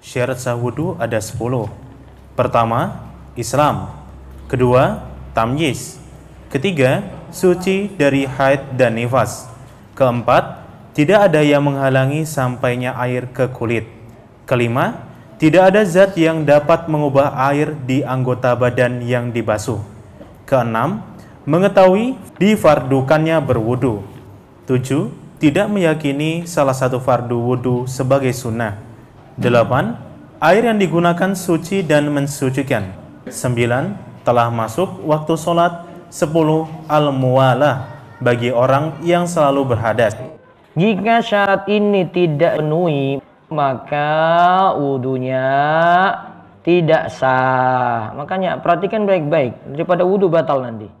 Syarat sah wudu ada 10. Pertama, Islam. Kedua, tamyiz. Ketiga, suci dari haid dan nifas. Keempat, tidak ada yang menghalangi sampainya air ke kulit. Kelima, tidak ada zat yang dapat mengubah air di anggota badan yang dibasuh. Keenam, mengetahui difardukannya berwudu. Tujuh, tidak meyakini salah satu fardu wudu sebagai sunnah. 8. Air yang digunakan suci dan mensucikan. 9. Telah masuk waktu sholat. 10. al bagi orang yang selalu berhadas. Jika syarat ini tidak penuhi, maka wudhunya tidak sah. Makanya perhatikan baik-baik daripada wudhu batal nanti.